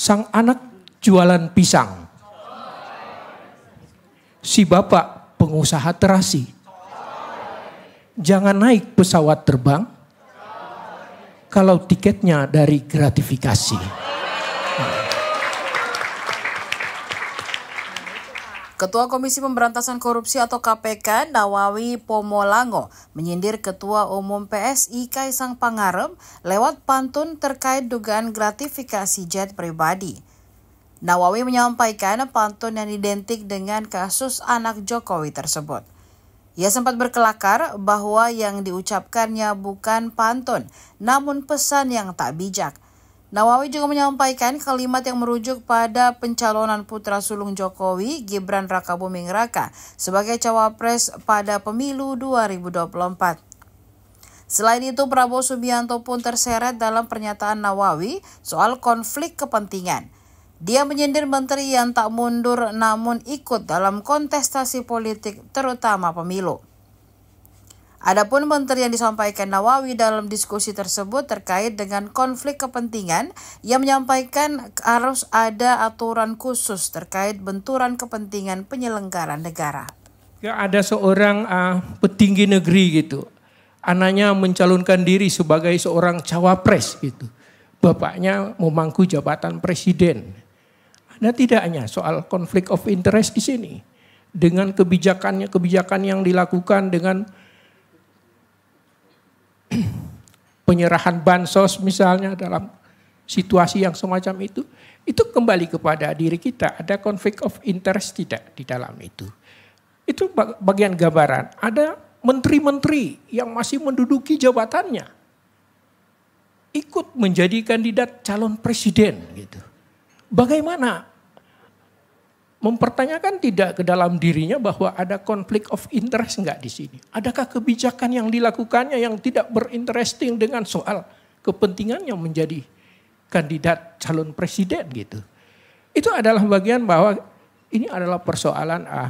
sang anak jualan pisang. Si bapak pengusaha terasi. Jangan naik pesawat terbang kalau tiketnya dari gratifikasi. Ketua Komisi Pemberantasan Korupsi atau KPK Nawawi Pomolango menyindir Ketua Umum PSI Kaisang Pangarep lewat pantun terkait dugaan gratifikasi jet pribadi. Nawawi menyampaikan pantun yang identik dengan kasus anak Jokowi tersebut. Ia sempat berkelakar bahwa yang diucapkannya bukan pantun, namun pesan yang tak bijak – Nawawi juga menyampaikan kalimat yang merujuk pada pencalonan putra sulung Jokowi, Gibran Rakabuming Raka, sebagai cawapres pada pemilu 2024. Selain itu, Prabowo Subianto pun terseret dalam pernyataan Nawawi soal konflik kepentingan. Dia menyindir menteri yang tak mundur namun ikut dalam kontestasi politik terutama pemilu. Adapun menteri yang disampaikan Nawawi dalam diskusi tersebut terkait dengan konflik kepentingan, yang menyampaikan harus ada aturan khusus terkait benturan kepentingan penyelenggara negara. Ya ada seorang uh, petinggi negeri gitu, anaknya mencalonkan diri sebagai seorang cawapres gitu, bapaknya memangku jabatan presiden. Ada tidaknya soal konflik of interest di sini dengan kebijakannya kebijakan yang dilakukan dengan penyerahan bansos misalnya dalam situasi yang semacam itu, itu kembali kepada diri kita. Ada konflik of interest tidak di dalam itu. Itu bagian gambaran. Ada menteri-menteri yang masih menduduki jabatannya. Ikut menjadi kandidat calon presiden gitu. Bagaimana mempertanyakan tidak ke dalam dirinya bahwa ada konflik of interest enggak di sini? Adakah kebijakan yang dilakukannya yang tidak berinteresting dengan soal kepentingannya menjadi kandidat calon presiden gitu? Itu adalah bagian bahwa ini adalah persoalan ah,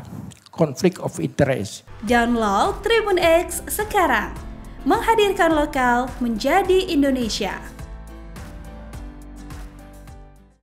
konflik of interest. Download Tribun X sekarang. Menghadirkan lokal menjadi Indonesia.